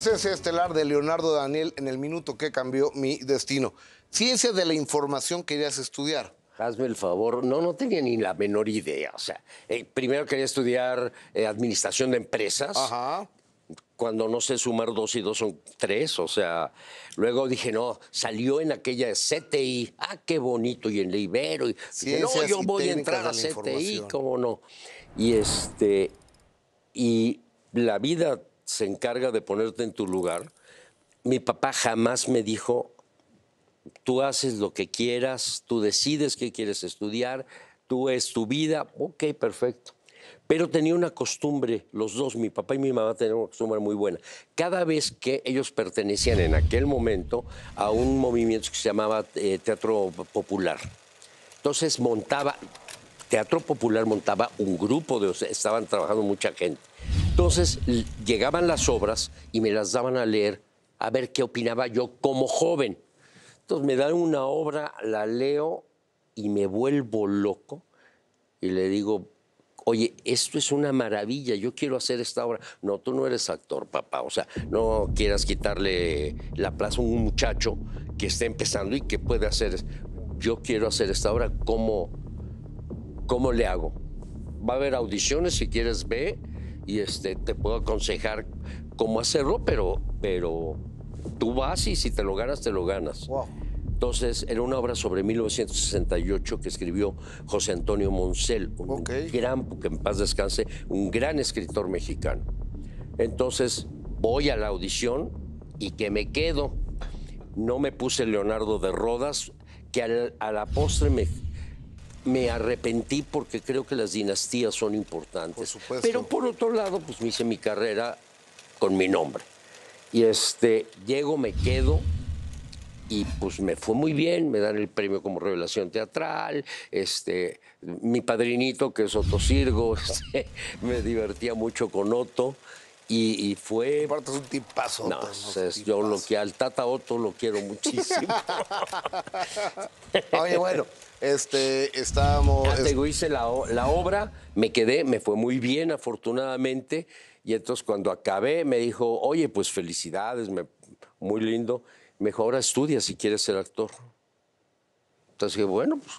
Ciencia estelar de Leonardo Daniel en el minuto que cambió mi destino. Ciencia de la información querías estudiar. Hazme el favor, no, no tenía ni la menor idea. O sea, eh, primero quería estudiar eh, administración de empresas. Ajá. Cuando no sé sumar dos y dos son tres, o sea, luego dije, no, salió en aquella CTI, ah, qué bonito, y en libero y no, yo voy a entrar a CTI, cómo no. Y este, y la vida se encarga de ponerte en tu lugar. Mi papá jamás me dijo, tú haces lo que quieras, tú decides qué quieres estudiar, tú es tu vida, ok, perfecto. Pero tenía una costumbre, los dos, mi papá y mi mamá tenían una costumbre muy buena. Cada vez que ellos pertenecían en aquel momento a un movimiento que se llamaba eh, Teatro Popular. Entonces montaba, Teatro Popular montaba un grupo de, estaban trabajando mucha gente. Entonces llegaban las obras y me las daban a leer a ver qué opinaba yo como joven. Entonces me dan una obra, la leo y me vuelvo loco y le digo, oye, esto es una maravilla, yo quiero hacer esta obra. No, tú no eres actor, papá, o sea, no quieras quitarle la plaza a un muchacho que está empezando y que puede hacer, yo quiero hacer esta obra, ¿cómo, cómo le hago? Va a haber audiciones, si quieres ve, y este, te puedo aconsejar cómo hacerlo, pero, pero tú vas y si te lo ganas, te lo ganas. Entonces, era una obra sobre 1968 que escribió José Antonio Moncel, un gran, que en paz descanse, un gran escritor mexicano. Entonces, voy a la audición y que me quedo. No me puse Leonardo de Rodas, que a la postre me me arrepentí porque creo que las dinastías son importantes. Pero por otro lado, pues me hice mi carrera con mi nombre. Y este, llego, me quedo, y pues me fue muy bien, me dan el premio como revelación teatral, este, mi padrinito que es Otto Sirgo, este, me divertía mucho con Otto. Y, fue. Aparte es un tipazo. No, yo lo que al Tata Otto lo quiero muchísimo. Oye, bueno, este, estábamos. hice la, obra, me quedé, me fue muy bien, afortunadamente. Y entonces cuando acabé, me dijo, oye, pues felicidades, muy lindo. Me dijo, ahora estudia si quieres ser actor. Entonces dije, bueno, pues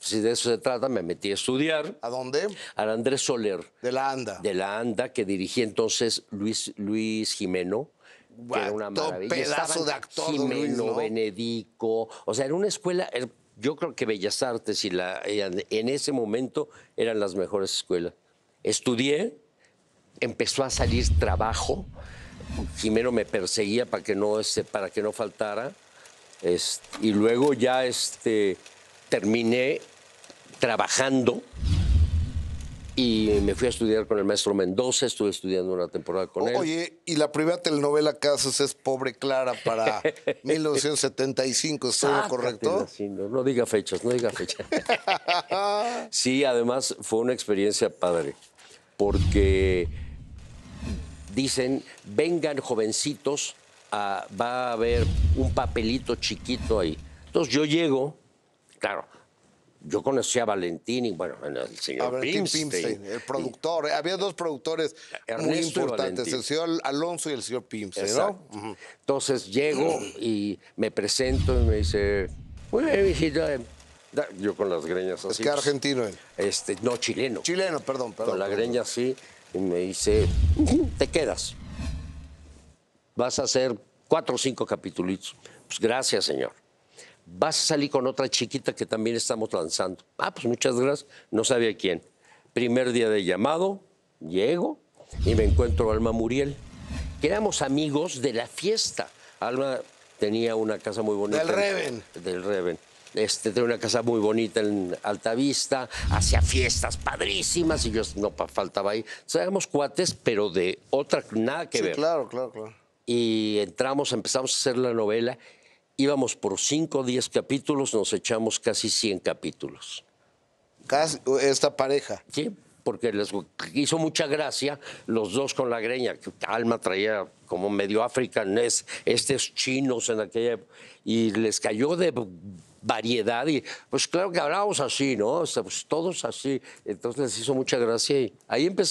si de eso se trata, me metí a estudiar. ¿A dónde? Al Andrés Soler. De la ANDA. De la ANDA, que dirigía entonces Luis, Luis Jimeno. era una maravilla. pedazo de actor. Jimeno, Benedico. O sea, era una escuela, yo creo que Bellas Artes y la, en ese momento eran las mejores escuelas. Estudié, empezó a salir trabajo. Jimeno me perseguía para que no, este, para que no faltara. y luego ya este, terminé trabajando y me fui a estudiar con el maestro Mendoza, estuve estudiando una temporada con él. Oye, y la primera telenovela que es Pobre Clara para 1975, está ah, correcto? No, diga fechas, no diga fechas. sí, además fue una experiencia padre, porque dicen, vengan jovencitos, va a haber un papelito chiquito ahí. Entonces yo llego, claro, yo conocí a Valentín y bueno, el señor Pimstein, el productor. Había dos productores muy importantes, el señor Alonso y el señor Pimstein, ¿no? Entonces llego y me presento y me dice, eh, Yo con las greñas así. Es que pues, argentino. ¿eh? Este, no, chileno. Chileno, perdón, perdón. Con la greña así y me dice, te quedas. Vas a hacer cuatro o cinco capitulitos. Pues gracias, señor vas a salir con otra chiquita que también estamos lanzando. Ah, pues muchas gracias, no sabía quién. Primer día de llamado, llego y me encuentro Alma Muriel, éramos amigos de la fiesta. Alma tenía una casa muy bonita. Del Reven. Del Reven. Este, tenía una casa muy bonita en Altavista, hacía fiestas padrísimas y yo no faltaba ahí. O éramos cuates, pero de otra, nada que sí, Claro, claro, claro. Y entramos, empezamos a hacer la novela íbamos por 5 o 10 capítulos, nos echamos casi 100 capítulos. Casi, esta pareja. Sí, porque les hizo mucha gracia los dos con la greña. que Alma traía como medio africanés, estos chinos en aquella y les cayó de variedad y pues claro que hablábamos así, ¿no? pues todos así. Entonces les hizo mucha gracia y ahí empezó.